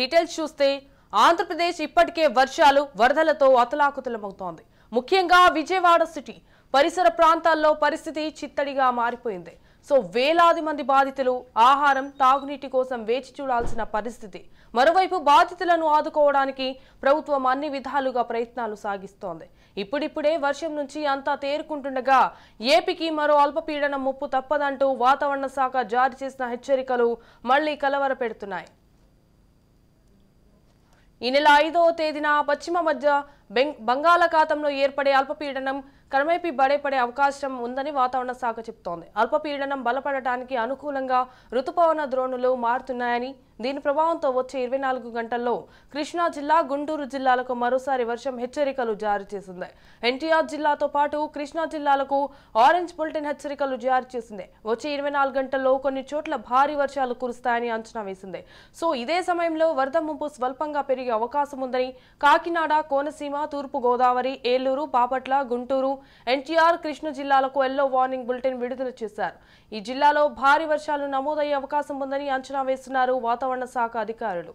details చూస్తే ఆంధ్రప్రదేశ్ ఇప్పటికే వర్షాలు వరదలతో అతలాకుతలమవుతోంది ముఖ్యంగా విజయవాడ సిటీ పరిసర ప్రాంతాల్లో పరిస్థితి చిత్తడిగా మారిపోయింది సో వేలాది మంది బాధితులు ఆహారం తాగునీటి కోసం వేచి చూడాల్సిన పరిస్థితి మరోవైపు బాధితులను ఆదుకోవడానికి ప్రభుత్వం అన్ని విధాలుగా ప్రయత్నాలు సాగిస్తోంది ఇప్పుడిప్పుడే వర్షం నుంచి అంతా తేరుకుంటుండగా ఏపీకి మరో అల్పపీడనం ముప్పు తప్పదంటూ వాతావరణ శాఖ జారీ చేసిన హెచ్చరికలు మళ్లీ కలవరపెడుతున్నాయి ಈ ನೆಲ ತೇದಿನ ಪಶ್ಚಿಮ ಮಧ್ಯ బంగాళాఖాతంలో ఏర్పడే అల్పపీడనం క్రమేపీ బడేపడే అవకాశం ఉందని వాతావరణ శాఖ చెబుతోంది అల్పపీడనం బలపడటానికి అనుకూలంగా రుతుపవన ద్రోణులు మారుతున్నాయని దీని ప్రభావంతో వచ్చే ఇరవై నాలుగు గంటల్లో కృష్ణా జిల్లా గుంటూరు జిల్లాలకు మరోసారి వర్షం హెచ్చరికలు జారీ చేసింది ఎన్టీఆర్ జిల్లాతో పాటు కృష్ణా జిల్లాలకు ఆరెంజ్ బులెటిన్ హెచ్చరికలు జారీ చేసింది వచ్చే ఇరవై నాలుగు గంటల్లో కొన్ని చోట్ల భారీ వర్షాలు కురుస్తాయని అంచనా వేసింది సో ఇదే సమయంలో వరద ముంపు స్వల్పంగా పెరిగే అవకాశం ఉందని కాకినాడ కోనసీమ తూర్పు తూర్పుగోదావరి ఏలూరు బాపట్ల గుంటూరు ఎన్టీఆర్ కృష్ణ జిల్లాలకు ఎల్లో వార్నింగ్ బులెటిన్ విడుదల చేశారు ఈ జిల్లాలో భారీ వర్షాలు నమోదయ్యే అవకాశం ఉందని అంచనా వేస్తున్నారు వాతావరణ శాఖ అధికారులు